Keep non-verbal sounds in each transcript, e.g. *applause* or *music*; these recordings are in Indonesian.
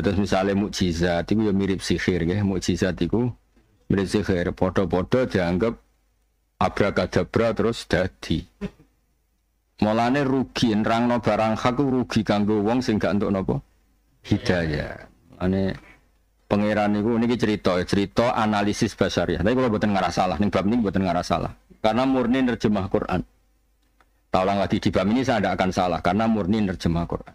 Terus misalnya mukjizat itu ya mirip sihir ya, mukjizat itu mirip sihir. Podo-podo dianggap abrakadabra terus dadi. Mulane rugi no barang hak rugi kanggo wong sing untuk entuk Hidayah. Ane pangeran itu ini cerita, ya, cerita analisis besar ya. Tapi kalau buatan ngarah salah, ning bab ini buatan ngarah salah. Karena murni nerjemah Quran. Taulang lagi di bab ini saya tidak akan salah karena murni nerjemah Quran.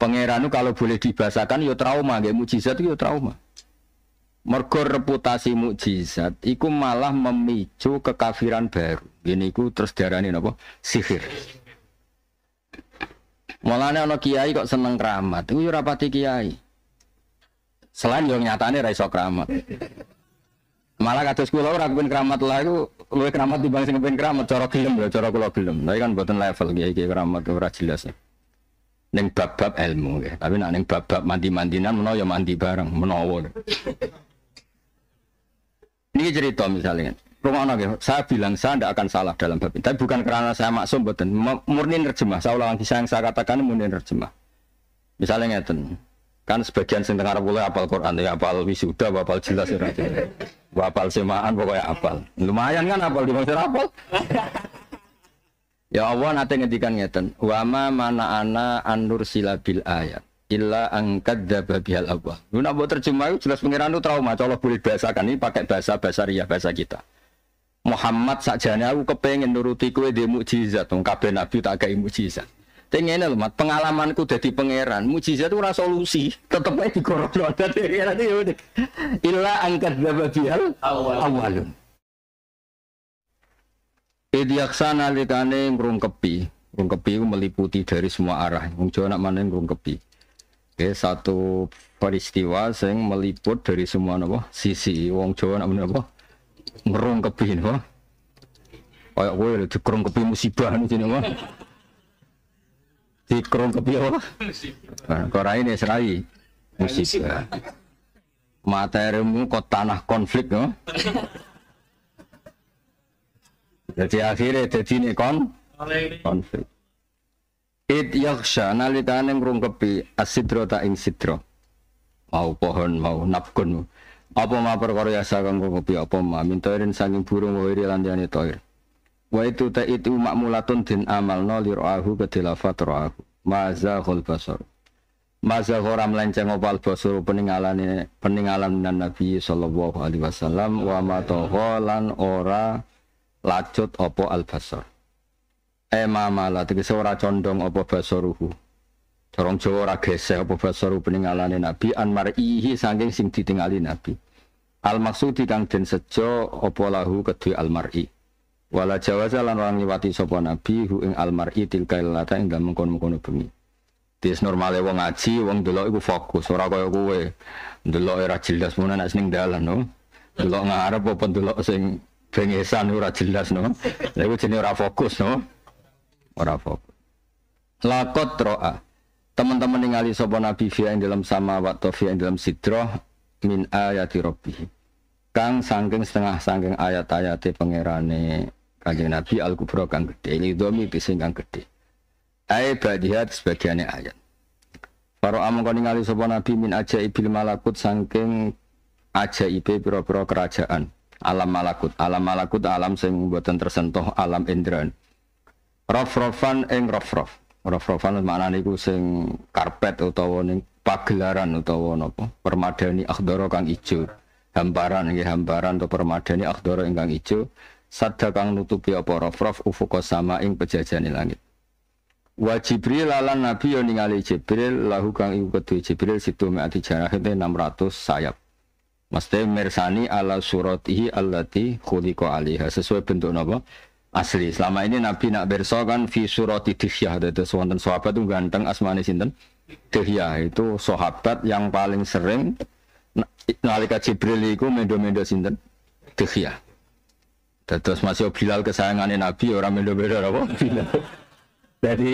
Pangeran kalau boleh dibahasakan yo ya trauma, gak mujizat itu yo ya trauma. Mergo reputasi mujizat iku malah memicu kekafiran baru. Gini iku terus diarani nopo Sihir. Malahnya orang kiai kok seneng keramat, itu yo ya rapati kiai. Selain yo nyatane ra iso keramat. Malah kados kula ora kepen keramat lah iku luwih keramat dibanding sing kepen keramat cara gelem lho, cara kula gelem. Tapi kan mboten level kiai-kiai keramat ora jelas. Ya. Neng bab-bab ilmu ya. Tapi nak neng bab-bab mandi-mandinan menawa ya mandi bareng menawa. Ini cerita misalnya. Kan. Rumah ya, saya bilang saya tidak akan salah dalam bab ini. Tapi bukan karena saya maksum, betul. Murni nerjemah. Saya ulang kisah yang saya katakan murni nerjemah. Misalnya ngeten, kan sebagian sing dengar boleh apal Quran, ya apal wisuda, apal jelas, ya, apal semaan, pokoknya apal. Lumayan kan apal di apal. Ya Allah nanti ngendikan ngeten, wa ma mana ana anur sila bil ayat illa angkat bihal awal. Lu nak buat terjemah jelas pengiran itu trauma, kalau boleh kan ini pakai bahasa bahasa ria bahasa kita. Muhammad sakjane aku kepengen nuruti kue di mujizat. wong nabi tak kaya mujizat. Tengah ini mat pengalamanku dari pangeran, itu rasa solusi, tetep ae digorono dadi ya illa angkat bihal awal. Awalun. Idiaksana likane ngrungkepi. Ngrungkepi itu meliputi dari semua arah. Wong Jawa nak mana ngrungkepi. Oke, satu peristiwa yang meliput dari semua napa sisi wong Jawa nak mana apa? Ngrungkepi napa? Kayak kowe lho digrungkepi musibah nih jenenge apa? Digrungkepi apa? Nah, kora ini serai musibah. Materimu kok tanah konflik no? *laughs* Jadi akhirnya jadi ini kon konflik. It yaksha nalikane ngrungkepi asidro tak ing sidro. Mau pohon mau napkun Apa ma perkara ya sakang kopi apa ma mintoirin saking burung wa iri lan liyane toir. Wa itu ta itu makmulatun din ahu lirahu kedilafat rahu. Maza khul basar. Maza ora melenceng opal basar peninggalan peningalan Nabi sallallahu alaihi wasallam wa matohol lan ora lajut opo al basor ema eh, malah tegese ora condong opo basoruhu corong jawa ora geseh opo basoru peningalane nabi an mar'ihi saking sing ditingali nabi al maksudi kang den sejo opo lahu kedue al mar'i wala jawaza lan orang liwati sapa nabi hu ing al mar'i tilka lata ing dalem mengkon-mengkon bengi Tis normale wong ngaji, wong delok iku fokus, ora kaya kowe. Delok ora jelas mun nek ning dalan no. Delok ngarep apa delok sing bengesan ora jelas no. Lha *laughs* iku ora fokus no. Ora fokus. Lakot roa. Teman-teman ningali sapa Nabi fi yang dalam sama wa fi yang dalam sidroh min ayati rabbih. Kang sangking setengah sangking ayat-ayate pangerane Kanjeng Nabi al Kubro kang gede, ini domi bising kang gede. Ayat badihat sebagiannya ayat. Para amang kau ningali sopo Nabi min aja ibil malakut sangking aja ibe piro-piro kerajaan alam malakut alam malakut alam sing buatan tersentuh alam indran rof-rofan ing rof-rof rof-rofan maknane iku sing karpet utawa ning pagelaran utawa nopo permadani akdoro kang ijo hamparan nggih hamparan atau permadani akhdara ingkang ijo sadha kang nutupi apa rof-rof sama ing pejajane langit wa Jibril lalan Nabi yo ya ningali Jibril lahu kang iku kedui Jibril situ me'ati enam 600 sayap Maksudnya mersani ala suratihi allati khuliqa alaiha sesuai bentuk napa? Asli. Selama ini Nabi nak berso kan fi surati dihyah. Itu wonten sahabat itu ganteng asmani sinten? Dihyah itu sahabat yang paling sering nalika Jibril itu mendo-mendo sinten? Dihyah. Terus masih Bilal kesayangannya Nabi orang mendo-mendo apa? Bilal. Jadi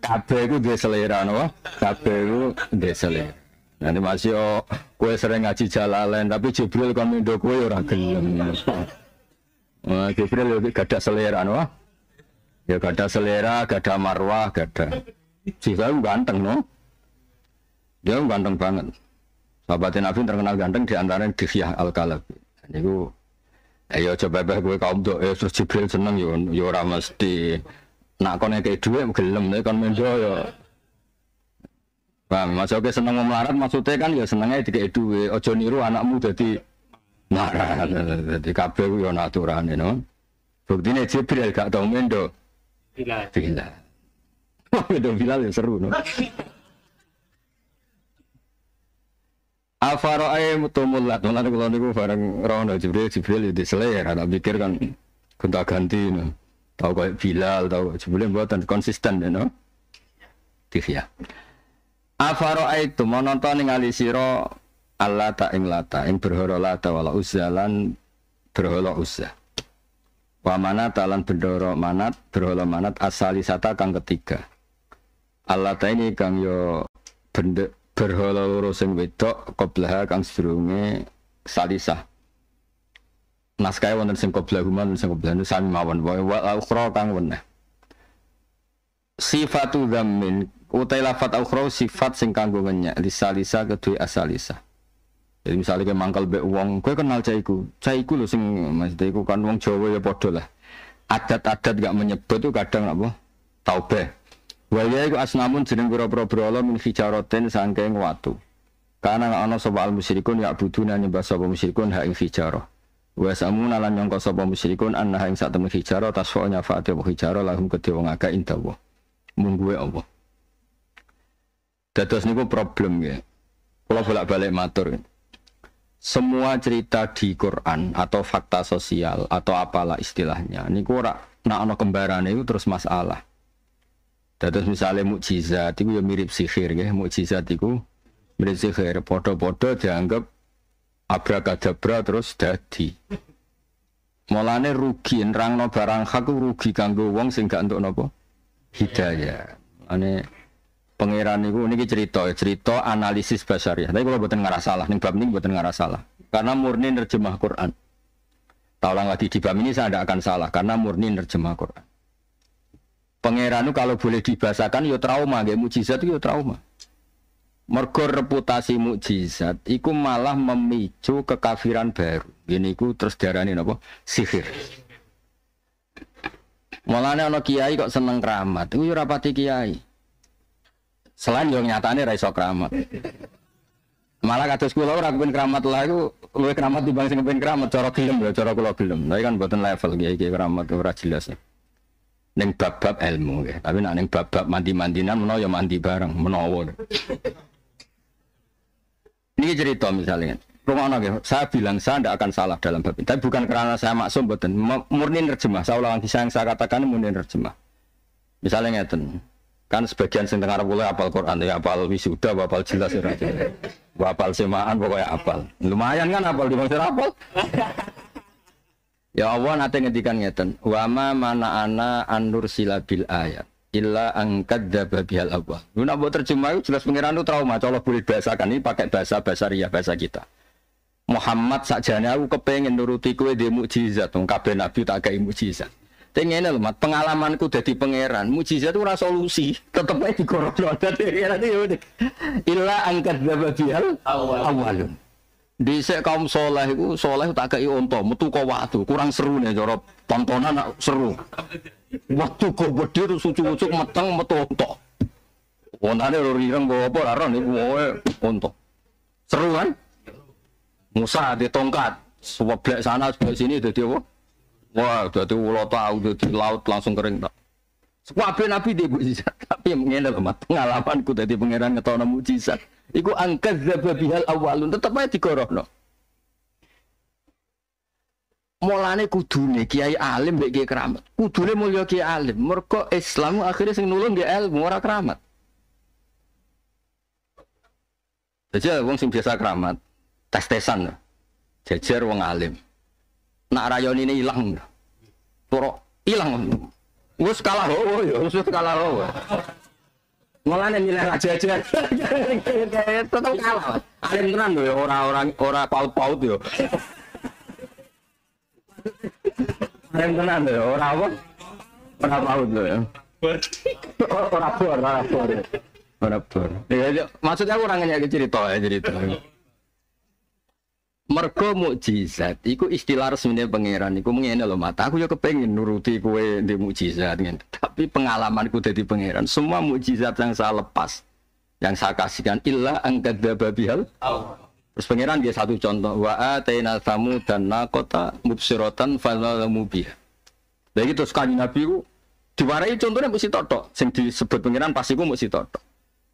kabeh itu leiran selera napa? Kabeh itu dia selera. Nanti masih yo, oh, kue sering ngaji jalalain, tapi Jibril kan mindo kue ya ora gelem. Nah, Jibril yo ya gada selera, wah. Ya gada selera, gada marwah, gada. Jibril ganteng, no. Dia ganteng banget. Sahabatin Nabi terkenal ganteng di antara Dihyah al kalabi Ini ku, eh, ayo ya, coba bae kue kaum doa, Ayo terus Jibril seneng yo, yo ora mesti. Nak kau kayak dua, gelem, nih kon mindo yo. Paham, Mas Oke seneng melarat maksudnya kan ya senengnya dikei duwe, ojo niru anakmu jadi marah. Jadi kabel ya naturalnya, aturane Bukti Buktine Jibril gak tau mendo. bila, Bila mendo oh, bila ya seru no. Afaro'e mulat, mulai kalau niku bareng Rono Jibril, Jibril ya seler, ada pikir kan gonta ganti no. Tahu kayak Bilal, tahu Jibril buatan konsisten ya no. Tih ya. Afaro'aitu monoto ningali siro Allah tak ing lata ing berhoro lata wala uzalan berhoro uzah wa manat alan bendoro manat berhoro manat asalisa kang ketiga Allah ta ini kang yo bende berhala loro sing wedok qoblaha kang sedurunge salisa naskah wonten sing qoblah human sing qoblah sami mawon wa ukhra kang weneh sifatu dhammin utai lafat ukhra sifat sing kanggo ngenyek lisa-lisa kedue asalisa jadi misalnya kayak mangkal be wong kowe kenal caiku caiku lho sing maksudnya iku kan wong Jawa ya padha lah adat-adat gak menyebut tuh kadang apa taubeh Waya iku asnamun jeneng pira-pira berolo min sangkeng saking watu. Karena ana sapa al musyrikun ya buduna nyembah sapa musyrikun ha ing fijarah. Wa samun lan nyangka sapa musyrikun anna ing sak temen hijarah tasfa nyafaate wa hijarah lahum kedhe wong akeh Mung gue Allah. Dados niku problem ya. Kalau bolak-balik matur. Ya. Semua cerita di Quran atau fakta sosial atau apalah istilahnya. Niku ora nak ana kembarane itu terus masalah. Dados misalnya mukjizat itu ya mirip sihir ya. Mukjizat itu mirip sihir. Podo-podo dianggap abrakadabra terus dadi. Mulane rugi nerangno barang hak rugi kanggo wong sing gak entuk napa hidayah. Ane pangeran itu ini cerita cerita analisis besar ya tapi kalau buatan ngarah salah nih bab ini buatan ngarah salah karena murni nerjemah Quran tahu lagi di bab ini saya tidak akan salah karena murni nerjemah Quran pangeran itu kalau boleh dibahasakan yo ya trauma gak mujizat yo ya trauma mergo reputasi mujizat iku malah memicu kekafiran baru ini ku terus darani apa sihir Malahnya ana kiai kok seneng keramat, Ini ya rapati kiai. Selain yang nyatane ra iso keramat. Malah kados kula ora kepen keramat lah iku luwe keramat dibanding sing kepen keramat cara gelem lho, cara kula gelem. Tapi kan mboten level kiai iki keramat ora jelas. Ning bab-bab ilmu ya. Tapi nek ning bab-bab mandi-mandinan menawa ya mandi bareng menawa. Ini cerita misalnya. Rumah ya, saya bilang saya tidak akan salah dalam bab ini. Tapi bukan karena saya maksum, betul. Murni nerjemah. Saya ulang kisah yang saya katakan murni nerjemah. Misalnya ngeten, kan sebagian sing dengar kula apal Quran ya apal wisuda apal jelas ya raja apal semaan pokoknya apal lumayan kan apal di mangsa apal ya Allah nanti ngedikan ngeten wa ma mana ana anur sila silabil ayat illa angkat dababihal awal lu guna buat terjemah jelas pengiran itu trauma kalau boleh bahasakan ini pakai bahasa bahasa ria bahasa kita Muhammad sajane aku kepengen nuruti kue di mukjizat, kabeh nabi tak kayak mukjizat. Tapi ini loh, pengalamanku jadi pangeran, mujizat itu rasa solusi, tetap aja dikorono. Jadi pangeran itu udah, illa angkat awal awal. Di kaum soleh itu, soleh tak kei onto, metu kau waktu, kurang seru nih, jorok tontonan seru. Waktu kau berdiri sucu suci matang, metu onto. Wontane lho ireng kok apa laron nih, gue onto. Seru kan? Musa ditongkat, sebelah sana sebelah sini jadi apa? Wah, jadi ulo tau jadi laut langsung kering tak. Sekwabe Nabi dia mujizat, tapi mengenal mat pengalamanku dari pangeran nama mujizat. Iku angkat zababihal awalun di ae no. Mulane kudune kiai alim mbek kiai keramat. Kudune Mulia kiai alim, Merkoh Islam akhirnya sing nulung dia ilmu ora keramat. Jajar wong sing biasa keramat, tes-tesan. Jajar wong alim. Nak rayon ini hilang. turok hilang. Wes kalah ho yo, ya. wes kalah ho. Malah nih nilai aja aja. *laughs* Tetap kalah. Ada tenan yo ya, orang-orang orang paut-paut yo. Ya. Ada tenan yo orang apa? Orang paut lo ya. Orang tua, orang tua, Orang tua, Ya iya, iya. maksudnya aku orang cerita ya cerita. Mergo mukjizat iku istilah resmine pangeran iku ngene lho mata aku ya kepengin nuruti kowe di mukjizat ngene. Tapi pengalamanku jadi pangeran semua mukjizat yang saya lepas yang saya kasihkan illa angkat babihal Oh. Terus pangeran dia satu contoh wa ataina samu dan naqata mubsiratan falamu biha. Lah terus kan Nabi ku diwarai contohnya mesti totok sing disebut pangeran pasti ku mesti totok.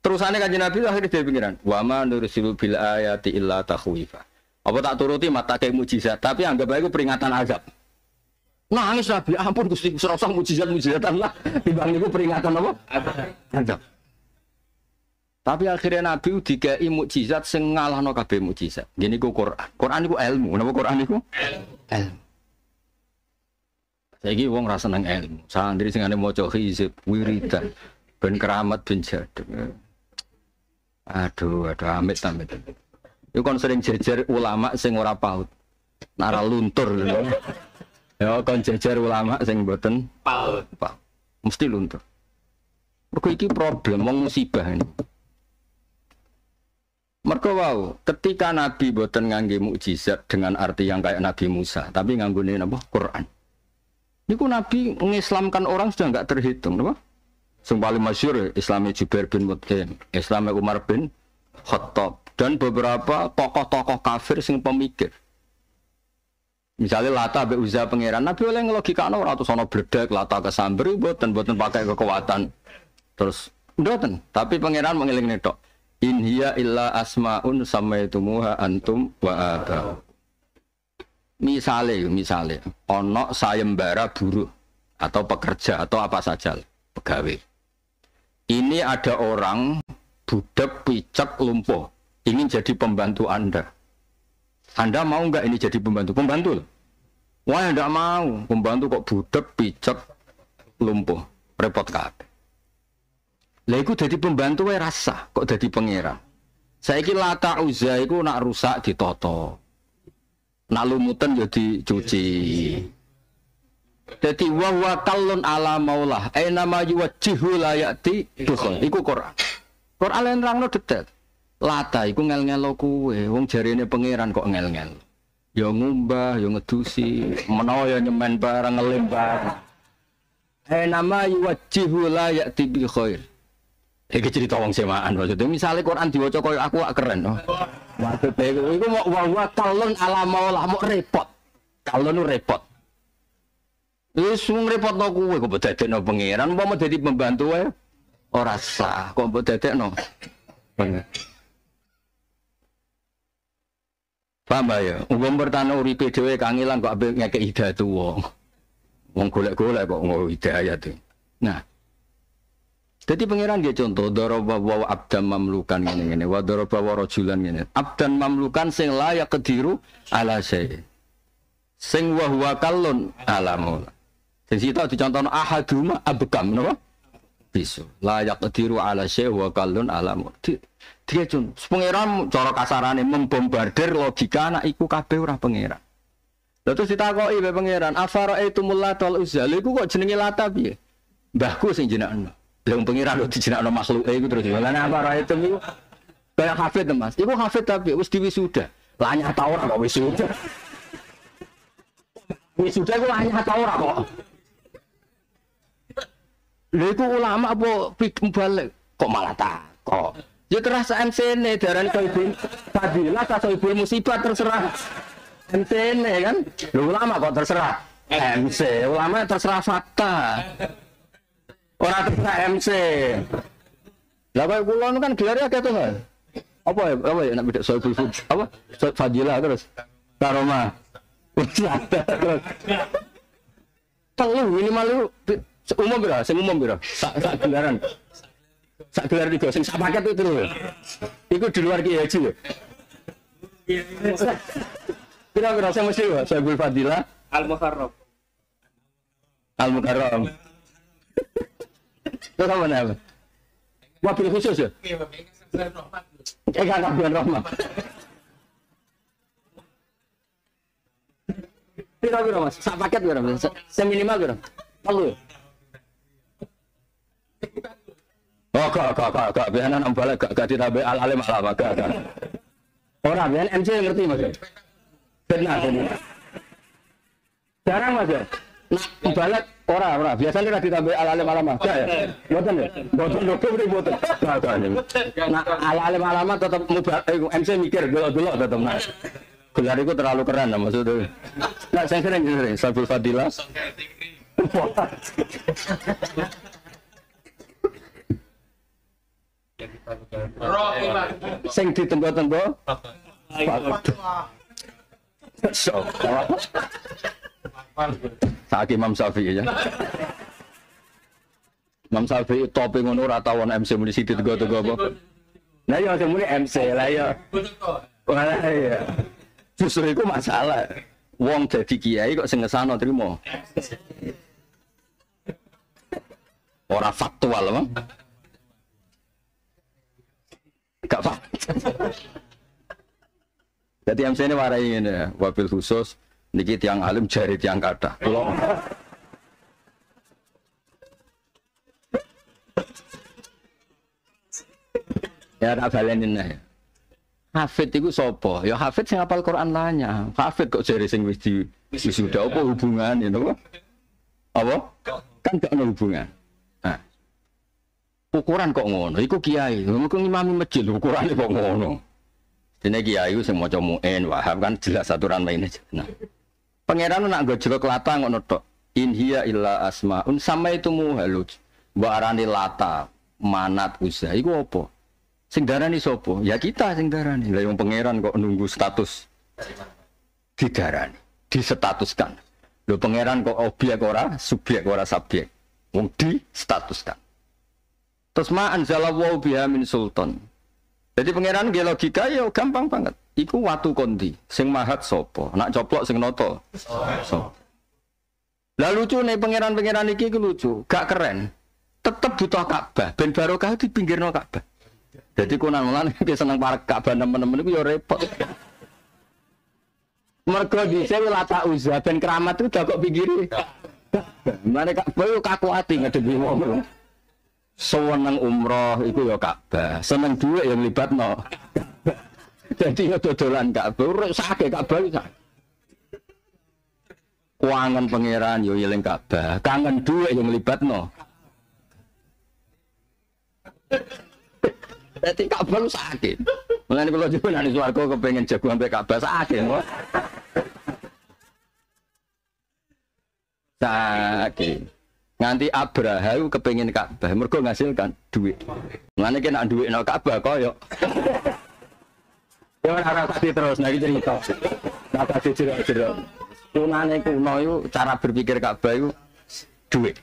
terusane kanjeng Nabi akhirnya dari pangeran wa ma nursilu bil ayati illa takhwifah apa tak turuti mata kayak mujizat, tapi anggap aja peringatan azab. Nangis Nabi, ampun Gusti, serosok mujizat mujizatan lah. Timbang niku peringatan apa? Azab. Tapi akhirnya Nabi dikai mujizat sing ngalahno kabeh mujizat. Gini ku Quran. Quran niku ilmu. Napa Quran niku? Ilmu. Saiki wong rasa neng ilmu. Santri sing ane maca hizib, wiridan, ben keramat ben jaduk. Aduh, aduh amit amit. amit. Yo kon sering jejer ulama sing ora paut. Nara luntur. Iya. Gitu. Yo kon jejer ulama sing mboten paut. Mesti luntur. Mergo iki problem wong musibah ini. Mergo wow, ketika Nabi mboten ngangge mukjizat dengan arti yang kayak Nabi Musa, tapi nganggone napa? Quran. Niku Nabi mengislamkan orang sudah nggak terhitung, napa? Sing paling masyhur Islami Jubair bin Mut'im, Islami Umar bin Khattab, dan beberapa tokoh-tokoh kafir sing pemikir. Misalnya Lata be Uzza pangeran Nabi oleh logika ora atau sono berdek Lata kesamber boten boten pakai kekuatan. Terus mboten, tapi pangeran mengiling tok. In hiya illa asmaun muha antum wa ada. Misalnya, misalnya, onok sayembara buruh atau pekerja atau apa saja pegawai. Ini ada orang budak picek lumpuh ingin jadi pembantu Anda. Anda mau nggak ini jadi pembantu? Pembantu loh. Wah, Anda mau. Pembantu kok budak, picek, lumpuh. Repot kat. Lah iku jadi pembantu wae rasa, kok dadi pangeran. Saiki lata uza iku nak rusak ditoto. Nak lumutan jadi ya dicuci. Dadi wa wa kallun ala maulah, aina ma yuwajjihu la ya'ti Iku Quran. Quran lan rangno detail. Lata iku ngel-ngelo kuwe, wong ini pangeran kok ngel-ngel. Ya ngumbah, ya ngedusi, menawa ya nyemen barang ngelim barang. Eh nama yuwajihu la ya'ti bi khair. Iki cerita wong semaan maksudnya misale Quran diwaca koyo aku gak keren. Oh. Maksudnya iku mau wa wa kalon ala maula mau repot. Kalon repot. Wis repot no kuwe kok dadekno pangeran umpama dadi pembantu wae ora sah kok mbok dadekno. Paham ya? Wong bertana uripe dhewe kang ilang kok ape ngekek hidayatu wong. Wong golek-golek kok ya hidayat. Nah, jadi pangeran dia contoh daraba wa abdan mamlukan ngene ngene wa daraba wa rajulan ngene. Abdan mamlukan sing layak kediru ala syai. Sing wa huwa kallun alamul. Sing sita dicontohno ahaduma abgam, napa? Bisu. Layak kediru ala syai wa kallun alamul. Dia cun, pangeran cara kasarane membombardir logika anak iku kabeh ora pangeran. Lha terus ditakoki be pangeran, "Afara itu mulai tol usia, iku kok jenenge lata piye? Mbahku sing jenakno. Lha pangeran lho dijenakno makhluk e itu terus. Lha apa ra itu iku kaya hafid Mas. Iku hafid tapi wis diwisuda. Lah nyata ora kok wisuda. Wisuda iku lah nyata ora kok. Lha iku ulama apa balik kok malah tak kok. Ya terasa MCN kau ibu fadilah atau ibu musibah terserah. MCN kan. kan? Lu ulama kok terserah. MC, ulama terserah fakta. Orang terserah MC. Lah kau ibu kan gelar ya kau kan. Apa ya? Apa ya nak beda soibul apa? Fadilah terus. Karoma. terus. Telu minimal lu umum bira, semua umum bira. Sak sak Sak gelar tiga sing sak paket itu lho. Iku di luar Kiai Haji lho. Ya. Kira-kira saya mesti lho, saya Gul Fadila Al Mukarrab. Al Mukarrab. Terus apa nama. Wabil khusus ya? Kayak kakak bulan Rahmat. Kira kira mas, sak paket kira mas, seminimal kira, perlu. Ya? Oh, gak, gak, gak, gak, biar anak balik, gak, gak ditabe al alim alam, apa, gak, Orang, biar MC ngerti mas Benar, benar. Jarang mas ya. Nah, balik, orang, orang, biasanya tidak ditabe al alim al ya. gak ya. Boten ya, boten, boten, boten, boten. Gak, Nah, al alim tetap mubar, eh, MC mikir, dulu-dulu tetap nah. Gelar itu terlalu keren nah, maksudnya. Nah, saya sering, sering, Sabul Fadilah. Sing ditembo-tembo. So. Saat Imam Syafi'i ya. Imam Syafi'i topi ngono ora tawon MC muni sithik tego tego apa. Lah ya sing muni MC lah ya. Ora ya. Justru iku masalah. Wong dadi kiai kok sing ngesano trimo. Ora faktual, Bang. Gak paham. Jadi MC ini warai ini ya, wabil khusus niki tiang alim jari tiang kata. Kulo. ya tak balenin ya. Hafid itu sopo, ya Hafid sing hafal Quran lanya. Hafid kok jari sing wis di wis udah apa hubungan ya you Apa? Kan gak ada hubungan ukuran kok ngono iku kiai mungkin imam masjid ukuran kok ngono dene kiai ku sing maca en wahab kan jelas aturan mainnya nah pangeran nak nggo jero kelata ngono to, in hiya illa asmaun sama itu mu mbok arani lata manat uza iku apa sing darani sapa ya kita sing darani lha wong pangeran kok nunggu status didarani disetatuskan lo pangeran kok objek ora subjek ora subjek wong di statuskan Terus ma anzalallahu biha min sultan. Jadi pangeran ge logika ya gampang banget. Iku watu kondi, sing mahat sopo, nak coplok sing noto. Sopo. Lah lucu nih pangeran-pangeran iki ku lucu, gak keren. Tetep butuh Ka'bah, ben barokah di pinggir no Ka'bah. Jadi kunan mulan dia seneng parek Ka'bah nemen-nemen iku ya repot. Mergo dise lata uzah ben keramat itu udah kok pinggir. Mereka kaku ati ngadepi wong seneng umroh itu ya Ka'bah, seneng dua yang libat no. *laughs* Jadi ya dodolan Ka'bah, urut sakit Ka'bah itu. Kuangan pangeran yo ya Ka'bah, kangen dua yang libat no. Jadi Ka'bah lu sakit. Mulane kalau juga nang swarga kepengen jago sampai Ka'bah sakit. Sakit. Nganti Abraha itu kepengen Ka'bah, mergo ngasilkan duit. Mulane kena duit nol Ka'bah koyo. Ya ora kasih terus nek cerita. Nek kasih cerita, jero Kunane kuno itu cara berpikir Ka'bah itu duit.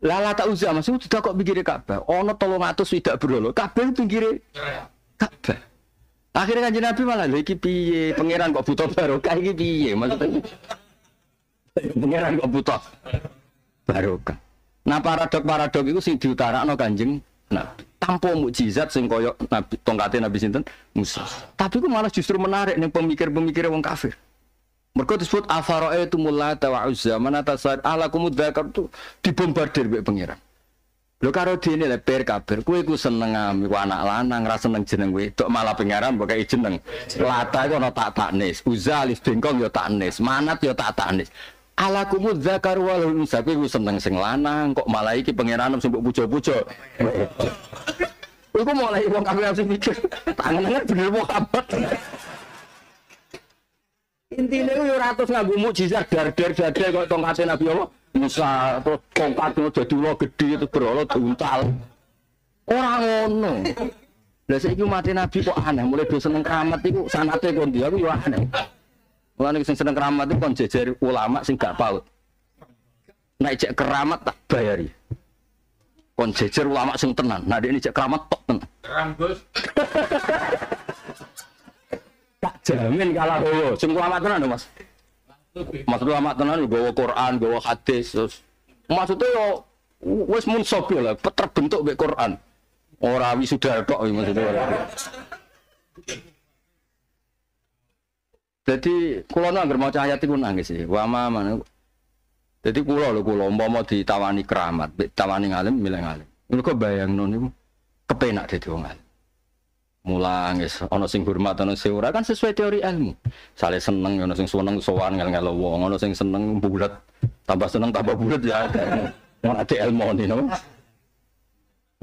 Lala tak usah mas, tidak kok pikir Ka'bah. Ono tolong atas tidak berolo. Ka'bah itu pinggir Ka'bah. Akhirnya kan Nabi malah lagi piye, pangeran kok butuh barokah lagi piye maksudnya. Pengiran kok butuh barokah. Nah paradok-paradok itu sing no Kanjeng Nah Tanpa mukjizat sing koyok Nabi tongkatin Nabi sinten Musa. Tapi kok malah justru menarik nih pemikir-pemikir wong kafir. Mereka disebut afaroe itu mulai. tawa uzza mana sa'id ala kumudakar tu dibombardir mbek pengiran Lo karo dene le per kabir, kowe iku seneng ame anak lanang, ra seneng jeneng wedok malah pangeran mbok jeneng. Lata iku ana tak taknis, uzza alif bengkong ya taknis, manat ya tak taknis ala kumu zakar wal unsa kowe seneng sing lanang kok malah iki pangeran sing mbok puja-puja. Iku mulai wong aku sing mikir, tangane bener mau abot. yo ora terus nganggo mukjizat dar-dar dadar kok tongkatnya Nabi Allah. Musa terus tongkat itu jadi lo gede itu berolot untal. Orang ngono. lha saiki mati Nabi kok aneh, mulai do seneng keramat iku sanate kondi aku yo aneh. Mulane sing seneng keramat itu kon jejer ulama sing gak paut. Nek cek keramat tak bayari. Kon jejer ulama sing tenan. Nah dia ini cek keramat tok tenan. Rambus. *laughs* tak jamin kalah dulu. Oh, iya. Sing ulama tenan Mas. Maksud ulama tenan gawa Quran, gawa hadis terus. Maksudnya yo wis munsob lah, terbentuk be Quran. Ora wisuda tok maksudnya. *laughs* Jadi kulo nang mau cahaya tiku nangis sih. Wama mana? Jadi kulo lo kulo mau mau ditawani keramat, ditawani ngalim, milih ngalim. Ini kok bayang non itu kepenak jadi orang ngalim. Mulang es, ono sing hormat, ono sing ora kan sesuai teori ilmu. Sale seneng, ono sing seneng sowan ngel ngel wong, ono sing seneng bulat, tambah seneng tambah bulat ya. Mau ada ilmu nih, no?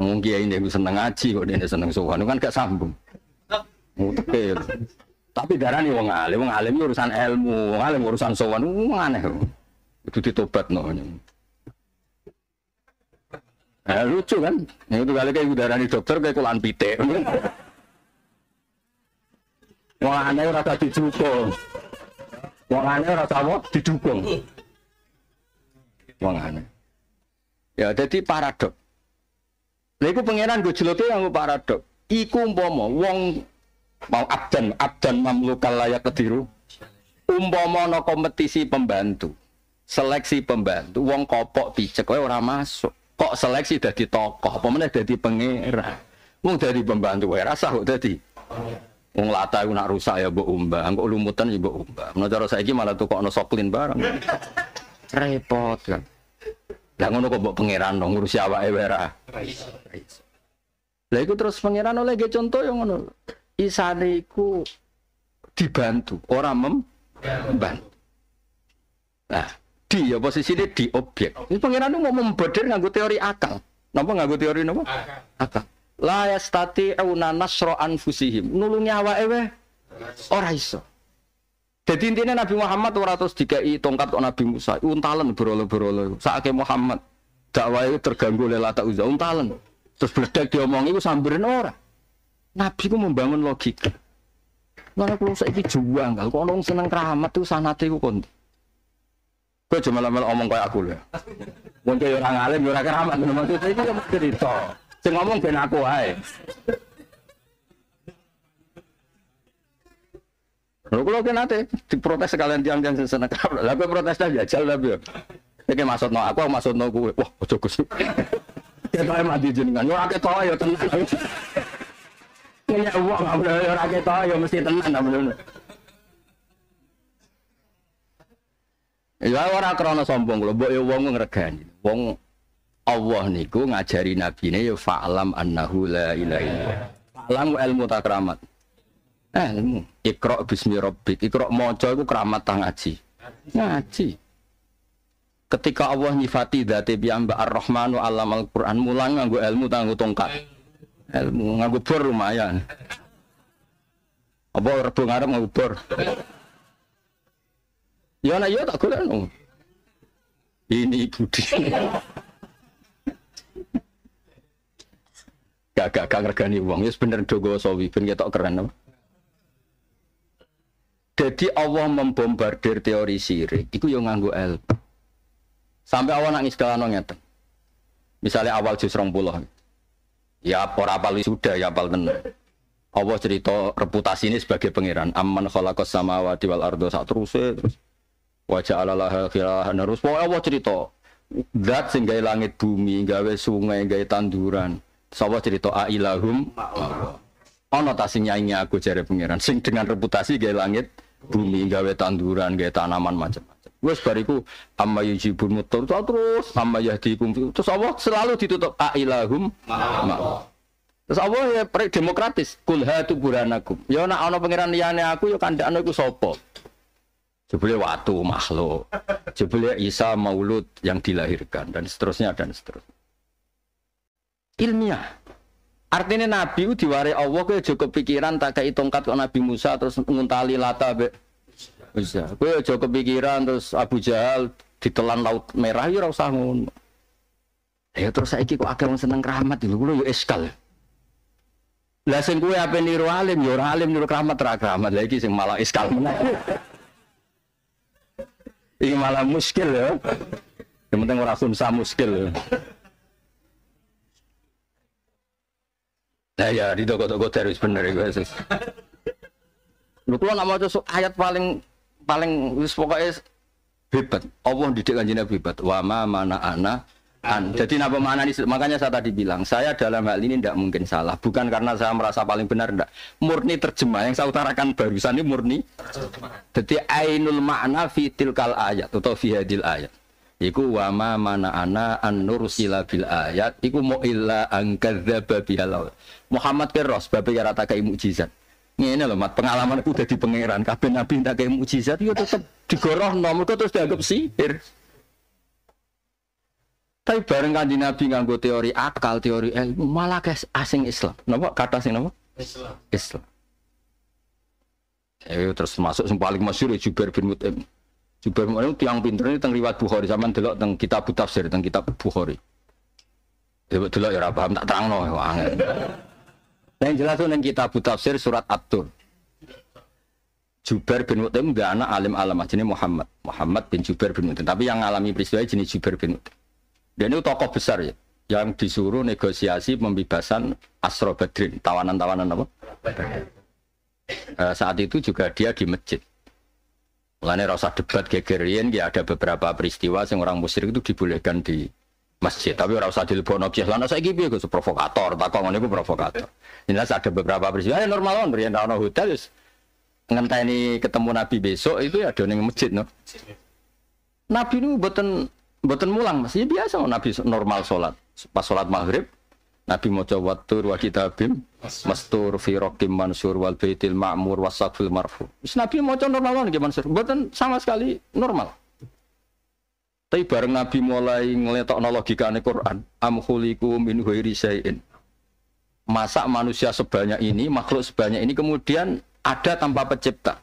Mungkin ya ini ya. seneng ngaji kok dia seneng sowan, kan gak sambung. Mutek ya. Tapi darani wong alim, wong alim urusan ilmu, wong alim urusan sowan, wong aneh. Itu ditobat no. Nah, lucu kan? Ini itu kali kayak udara nih dokter kayak kulan pitik. wong aneh ora usah Wong aneh ora usah Didukung. Wong aneh. Ya jadi paradok. Lha iku gue celoteh, yang paradok. Iku umpama wong mau abdan abdan mamlukal layak kediru umpama ana kompetisi pembantu seleksi pembantu wong kopok picek kowe orang masuk kok seleksi dadi tokoh apa meneh dadi pengera wong dadi pembantu wae rasa kok dadi wong lata iku nak rusak ya mbok umbah kok lumutan ya mbok umbah menawa cara saiki malah tukokno soklin bareng repot kan lah ngono kok mbok pangeran dong ngurusi awake wae ora lah iku terus pangeran oleh ge contoh yang ngono isane iku dibantu, ora membantu. Nah, di ya posisi ini di objek. Ini pangeran mau membedir nganggu teori akal. Napa nganggu teori nama? Akal. akal. La yastati'una nasro anfusihim. Nulungi awa ewe ora iso. Jadi intinya Nabi Muhammad ora terus dikai tongkat kok Nabi Musa. untalan berolo-berolo. Saatnya Muhammad dakwah itu terganggu oleh lata uzza untalan Terus berdek diomongi itu sambirin orang. Nabi ku membangun logika. Mana kalau saya juang, kalau orang seneng keramat tuh tuh ku konti. Kau cuma lama omong kayak aku loh. Mungkin orang alim, ya orang keramat, maksudnya itu yang cerita. Saya ngomong ben aku aye. Lalu kalau kena nanti diprotes sekalian tiang-tiang seneng keramat, lalu protes ya aja jajal lebih. Jadi maksud no aku, maksud no gue. Wah, cukup gus. Kita mati jenengan, aku tahu ya tentang ya Allah nggak boleh orang kita ya mesti tenang nggak boleh. Ya ora krana sombong lho, mbok ya wong ngregani. Wong Allah niku ngajari nabine ya fa'lam annahu la ilaha illallah. Fa'lam ilmu tak keramat. Eh, ilmu. Iqra bismi rabbik. Iqra maca iku keramat ta ngaji. Ngaji. Ketika Allah nyifati dzati piyambak Ar-Rahmanu alam Al-Qur'an mulang nganggo ilmu tanggo tongkat. Ilmu nganggo bor lumayan. Apa rebung ngarep nganggo bor. Ya ana ya tak Ini budi. gak gak gak ngergani uang ya sebenernya dogo sawi ben ketok keren apa jadi Allah membombardir teori sirik itu yang nganggu ilmu sampai Allah nangis dalan ngeten misalnya awal jus rong Ya apa apal sudah ya apal tenan. Allah cerita reputasi ini sebagai pangeran. aman khalaqas samawati wal ardo sak teruse terus wajah Allah khilahan harus. Wah Allah cerita zat sing gawe langit bumi, gawe sungai, gawe tanduran. Sawa cerita a ana ta sing nyanyi aku jare pangeran sing dengan reputasi gawe langit, bumi, gawe tanduran, gawe tanaman macam. Wes bariku amma yujibul mutar terus amma yahdikum terus Allah selalu ditutup ilahum ma Terus Allah ya prek demokratis kul hatu buranakum. Ya nak ana pangeran liyane aku ya kandhakno iku sapa? Jebule watu makhluk. Jebule Isa maulud yang dilahirkan dan seterusnya dan seterusnya. Ilmiah. Artinya Nabi itu Allah kayak cukup pikiran tak kayak tongkat kok Nabi Musa terus nguntali lata be bisa. Gue aja kepikiran terus Abu Jahal ditelan laut merah ya rasa ngun Ya terus saya kok agak seneng keramat dulu, kulo yuk eskal. Lah sing apa ape niru alim yo ya alim niru keramat terak keramat. lagi sih sing malah eskal ini malah muskil ya. Yang penting orang sunsa muskil. Ya. Nah ya, di toko-toko terus bener ya, guys. Lu kalau nggak mau ayat paling paling wis pokoknya bebet. Allah didik kanjine bebet. Wa ma mana ana an. Jadi napa mana ini makanya saya tadi bilang saya dalam hal ini tidak mungkin salah. Bukan karena saya merasa paling benar tidak. Murni terjemah yang saya utarakan barusan ini murni. Jadi ainul makna fitil tilkal ayat atau fi hadil ayat. Iku wama mana ana an nursila bil ayat. Iku mau illa angkadzaba bihal. Muhammad keros bapak rata kayak mukjizat. Ini loh, mat pengalaman aku udah di pangeran. kabin nabi tidak kayak mujizat, itu ya tetap digoroh nomor terus dianggap sihir. Tapi bareng di nabi nganggo teori akal, teori ilmu, malah kayak asing Islam. Napa kata sing nopo Islam. Islam. Eh, terus masuk yang paling masuk, ya Jubair bin Mut'im. Jubair bin Mut'im tiang pinter ini tentang riwayat Bukhari sama dulu tentang kitab tafsir tentang kitab Bukhari. dulu ya ora paham tak terangno angel yang jelas yang kita buta tafsir surat atur Jubair bin Mutim udah anak alim alam ini Muhammad. Muhammad bin Jubair bin Mutim. Tapi yang alami peristiwa jenis Jubair bin Mutim. Dan itu tokoh besar ya. Yang disuruh negosiasi pembebasan Asro Badrin. Tawanan-tawanan apa? Eh, saat itu juga dia di masjid. Mulanya rasa debat gegerian, ya ada beberapa peristiwa yang orang musyrik itu dibolehkan di masjid. Tapi orang usah dilebokno nokia Lah saiki piye Gus provokator, tak kau iku provokator. Jelas ada beberapa peristiwa ya normal kan riyen ana hotel ngentah ini ketemu Nabi besok itu ya doning masjid no. Nabi itu beten beten mulang masih Ya biasa Nabi normal sholat. Pas sholat maghrib Nabi coba tur wa kitabim mastur fi raqim mansur wal baitil ma'mur wasaqfil marfu. Nabi coba normal gimana sih? Mboten sama sekali normal. Tapi bareng Nabi mulai ngeletokno logikane Quran, am min huiri sayin. Masa manusia sebanyak ini, makhluk sebanyak ini kemudian ada tanpa pencipta.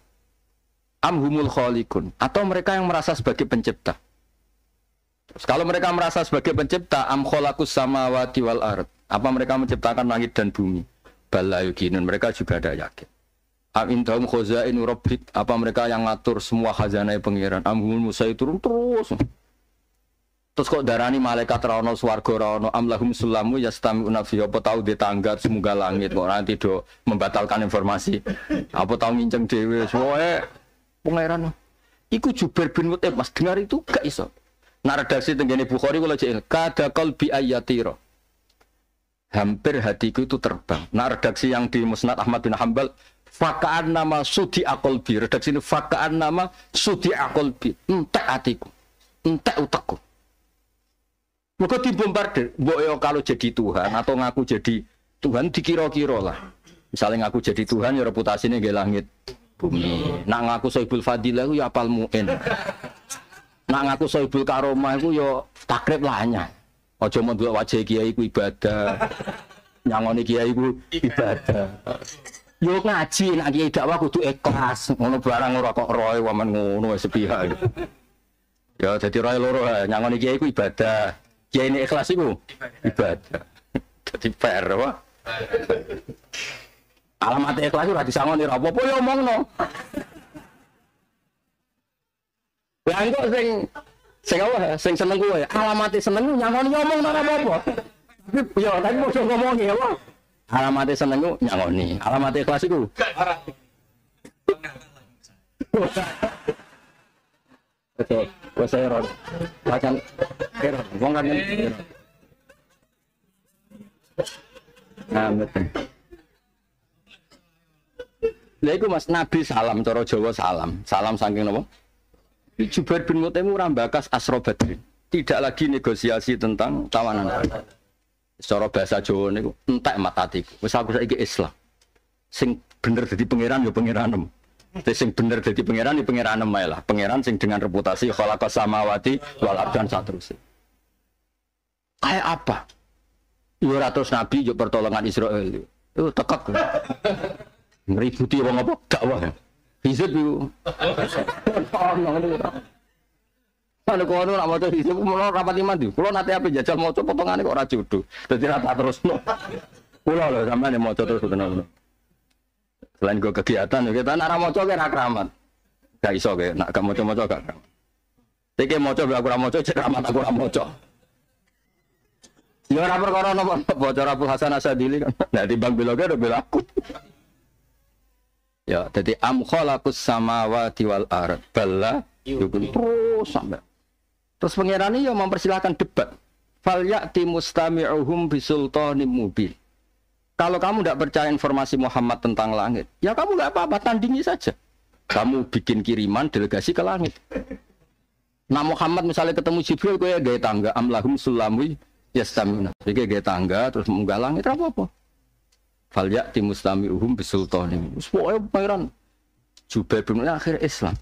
Am humul khaliqun atau mereka yang merasa sebagai pencipta. Terus, kalau mereka merasa sebagai pencipta, am sama samawati wal ard. Apa mereka menciptakan langit dan bumi? Balayuginun. Mereka juga ada yakin. Am khuzainu rabbik. Apa mereka yang ngatur semua khazanai pengiran? Am humul turun terus. Terus kok darani malaikat rono swarga rono amlahum sulamu ya setami unafi apa tahu di tangga semoga langit kok nanti do membatalkan informasi apa tahu nginceng dewi soe pengairan iku juber bin mutib mas dengar itu gak iso nah redaksi tenggini bukhari kalau jadi kada kalbi ayatiro hampir hatiku itu terbang nah redaksi yang di musnad ahmad bin hambal fakaan nama sudi akolbi redaksi ini fakaan nama sudi akolbi entek hatiku entek utakku mereka dibombardir. yo ya kalau jadi Tuhan atau ngaku jadi Tuhan dikira-kira lah. Misalnya ngaku jadi Tuhan ya reputasinya gak langit. Bumi. Nak ngaku soibul fadilah itu ya apal mu'in. Nak ngaku soibul karomah itu ya takrib hanya. Ojo mau wajah kiai ku ibadah. Nyangoni kiai ku ibadah. Yo ngaji nak kiai dakwah kudu ikhlas. Ngono barang ora kok roe waman ngono sepihak. Ya jadi roe loro nyangoni kiai ku ibadah ya ini ikhlas itu ibadah jadi *laughs* PR apa alamat ikhlas itu radis sangon apa apa ya omong no lah kok sing sing apa sing seneng gue alamat seneng nyangon ngomong ya no apa apa ya tapi mau ngomong ya apa alamat seneng gue nyangoni alamat ikhlas itu Oke. Wes error. Bahkan error. Wong kan error. Nah, betul. Lha iku Mas Nabi salam coro Jawa salam. Salam saking napa? Jubair bin Mutaim ora mbakas Asra Badrin. Tidak lagi negosiasi tentang tawanan. Secara bahasa Jawa niku entek matatiku. Wis aku saiki Islam. Sing bener dadi pangeran ya pangeranmu. Jadi sing bener jadi pangeran di ya pangeran namanya lah. Pangeran sing dengan reputasi kalau samawati wal ardan satrusih. Kayak apa? Yo ya ratus nabi yo pertolongan Israel. Yo tekak. Ngeributi wong apa dakwah. Hizib yo. Kalau kau mau rapat hizib, mau rapat iman tuh. Kalau nanti apa jajal mau coba potongan kok rajin tuh. Jadi rata terus no. Pulau loh sama nih mau terus benar-benar. Lain gue kegiatan, ya, kita nak ramoco kira keramat. Gak iso kayak, nak gak moco-moco gak Tiga Tiki gak kurang moco, cek keramat aku ramoco. Ya ora perkara cara Hasan Asadili kan. *laughs* Nah, timbang beloge udah aku. Ya, jadi am khalaqus samawati wal arad Bala yukun terus sampai. Terus pengirani ya mempersilahkan debat. Fal ya'ti mustami'uhum bisultani mubin. Kalau kamu tidak percaya informasi Muhammad tentang langit, ya kamu nggak apa-apa, tandingi saja. Kamu bikin kiriman delegasi ke langit. Nah Muhammad misalnya ketemu Jibril, kue gaya tangga, amlahum sulamwi stamina. Jadi gaya tangga, terus munggah langit, apa-apa. Falyak timustami uhum bisultani. Pokoknya pangeran Jubai bin akhir Islam.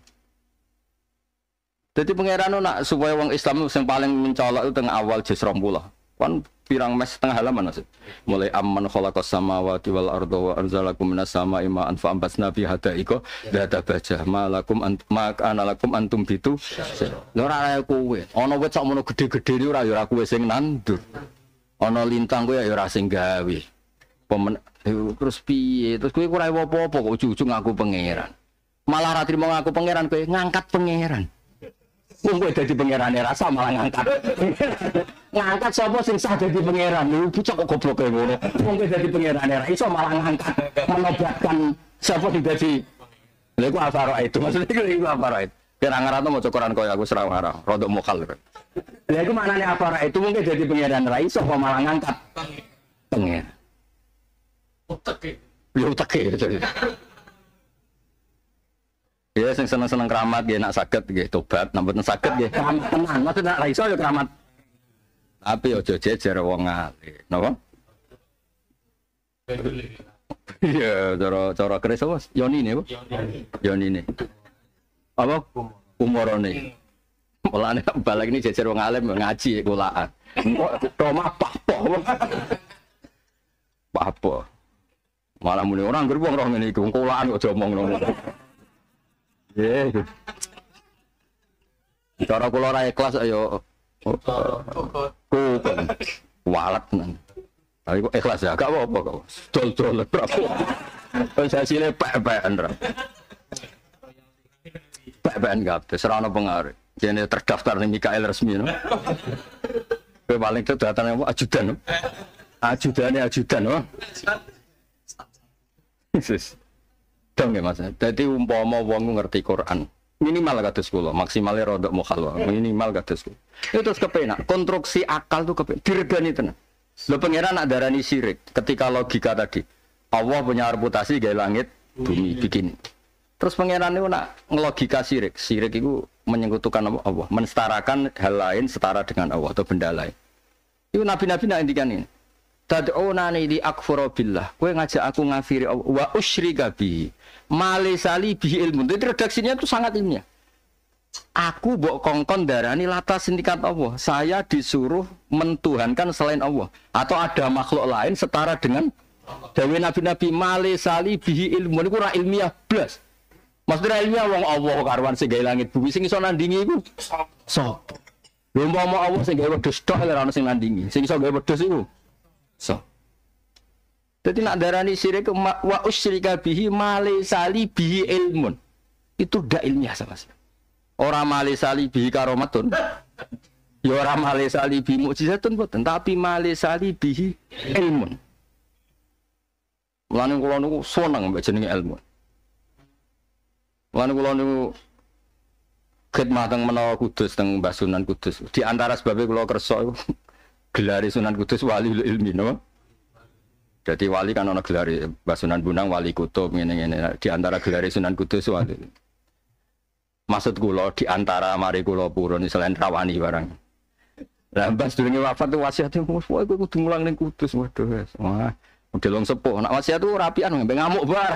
Jadi pangeran nak supaya orang Islam yang paling mencolok itu tengah awal jisrom pula. Kan pirang mes setengah halaman maksud. Mulai amman khalaqas samawati wal arda wa anzalakum minas sama'i ma'an fa nabi bi hadaiqa dzata baca malakum ma kana lakum antum bitu. Lho ora ana kowe. Ana wit sak mono gede gedhe ni ora ya ora kowe sing nandur. Ana lintang kowe ya ora sing gawe. Pemen terus piye? Terus kowe ora apa-apa kok ujug-ujug ngaku pangeran. Malah ra trimo ngaku pangeran kowe ngangkat pangeran mungkin jadi dadi pangeran ya, rasa malah ngangkat. ngangkat siapa sing sah pangeran? Lu bisa kok gobloke ngono. Wong mungkin jadi pangeran ya, ra iso malah ngangkat menobatkan siapa jadi dadi Lha itu maksudnya iku afaro itu. Ben tuh mau cokoran koyo aku serang arah, rodok mokal. Lha iku maknane afaro itu mungkin jadi pangeran ra iso kok malah ngangkat. Pangeran. Pangeran. Uteke. Ya uteke. Ya sing seneng-seneng keramat nggih ya, nak saged nggih tobat, nak sakit saged nggih tenang, tenan. Maksud nak ra iso ya keramat. Tapi aja jejer wong alim. Napa? Iya, cara cara keris apa? Yoni ne, Bu. Yoni ne. Apa? Umorone. Mulane *laughs* balik ini jejer wong alim ngaji ya, kulaan. Kok Roma papo. Papo. Malah muni orang gerwong roh ngene iku, kulaan kok diomongno. Nggih. Cara kula ora ikhlas ayo. Kukon. Walet tenan. Tapi kok ikhlas ya, gak apa-apa kok. Dol-dolan ora apa-apa. Wis hasilé pek-pekan ra. Pek-pekan kabeh, ora ono pengaruh. Jadi terdaftar nih Mikael resmi no. Kowe paling kedatane apa ajudan no. Ajudannya ajudan no. Yesus dong ya Mas. jadi umpama wong ngerti Quran, minimal kados kula, maksimalnya rodok mukhalwa, hmm. minimal kados kula. Itu ya, terus kepenak, konstruksi akal tuh kepenak, diregani tenan. Lo pengiran nak darani sirik, ketika logika tadi. Allah punya reputasi gaya langit, hmm. bumi hmm. bikin. Terus pengiran itu nak ngelogika sirik sirik itu menyekutukan Allah, menstarakan hal lain setara dengan Allah atau benda lain. Itu nabi-nabi nak indikan ini. Tad'unani di akfura billah. Kowe ngajak aku ngafiri Allah wa usyrika bihi. Malesali bi ilmu. Jadi redaksinya itu sangat ilmiah. Ya. Aku bok kongkon darani lata sindikat Allah. Saya disuruh mentuhankan selain Allah. Atau ada makhluk lain setara dengan Dewi Nabi-Nabi Malesali bihi ilmu. Ini kurang ilmiah belas. Maksudnya ilmiah wong Allah karuan sing langit bumi sing iso nandingi itu. So, lumba mau Allah sing gawe wedhus tok ora ono sing nandingi. Sing iso gawe wedhus iku So. Jadi nak darani syirik wa usyrika bihi malisali bihi ilmun. Itu tidak ilmiah sama sekali. Orang malisali bihi karomatun. *laughs* Ya orang malisali bihi mukjizatun boten, tapi malisali bihi ilmun. Mulane kula niku seneng mbek jenenge ilmu. Mulane kula niku khidmah teng menawa kudus teng Mbah Sunan Kudus. Di antara sebabnya kula kersa iku *laughs* Sunan Kudus wali ilmi no. Jadi wali kan ono gelari Basunan Bunang wali kutub ngene ngene nah, di antara gelari Sunan Kudus wali. Maksud kula di antara mari kula purun selain rawani barang. Lah mbas durunge wafat tuh wasiat wah wae kowe kudu mulang ning Kudus waduh wis. Wah, model wong sepuh nak wasiat tuh rapian mbek ngamuk bar.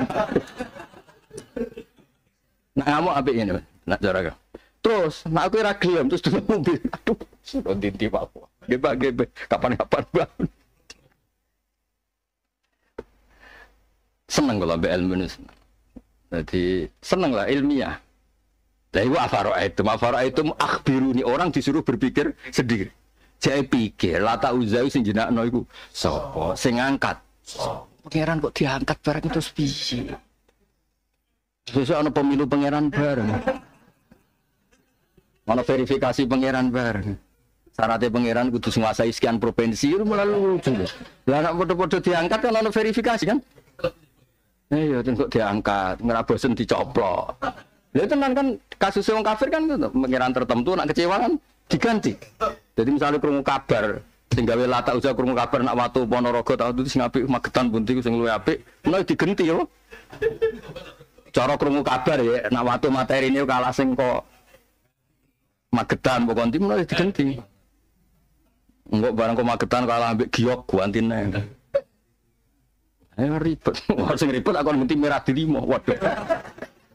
nak ngamuk apik ngene, nak cara Terus, nak aku ora gelem terus dulu mobil. Aduh, sudah dinti Pak. Gebak gebek kapan-kapan bangun. Seneng kalau ambil ilmu ini. Jadi seneng lah ilmiah. Lah itu itu afara'aitum ini Orang disuruh berpikir sendiri. Jadi pikir, lata uzayu sing jenak iku sopo Sing angkat. Pangeran kok diangkat barang itu piye? Sesuk ana pemilu pangeran bareng. Ana verifikasi pangeran bareng. Syaratnya pangeran kudu menguasai sekian provinsi itu malah lucu. Lah nek podo-podo diangkat kan ana verifikasi kan? Eh ya kok diangkat, nggak bosen dicoplok. Lalu teman kan, kan kasus orang kafir kan gitu, pengiran tertentu nak kecewa kan diganti. Jadi misalnya kurung kabar, tinggal gawe lata usah kurung kabar nak watu ponorogo tau itu sing apik magetan bunti sing luwe apik, mulai diganti yo. Cara kurung kabar ya, nak watu materi ini kalah sing kok magetan pokoknya tim diganti digenti. Enggak barang kok magetan kalah ambek giok guantin nih. Eh ribet, *laughs* wah sing ribet aku mesti merah di lima. Waduh.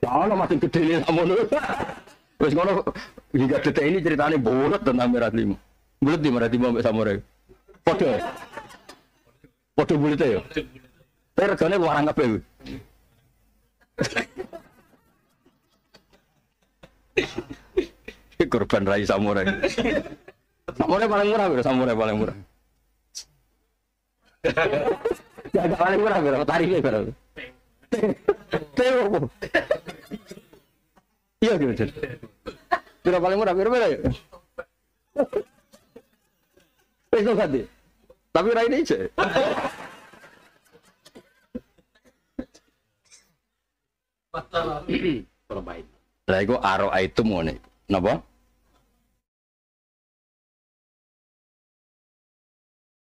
Ya ono mati gede nih ngono. *laughs* Wis ngono hingga detik ini ceritanya bulat tentang merah lima. Bulat di merah lima sampai samurai. Waduh, waduh bulat ya. Tapi regane warang kabeh. *laughs* Korban rai samurai. Samurai paling murah, samurai paling murah. Ya agak paling murah berapa tarifnya berapa? Tewo. Iya gitu jadi. Berapa paling murah berapa ya? Besok tadi. Tapi rai ini aja. Perbaiki. Lah iku aroa itu ngene. Napa?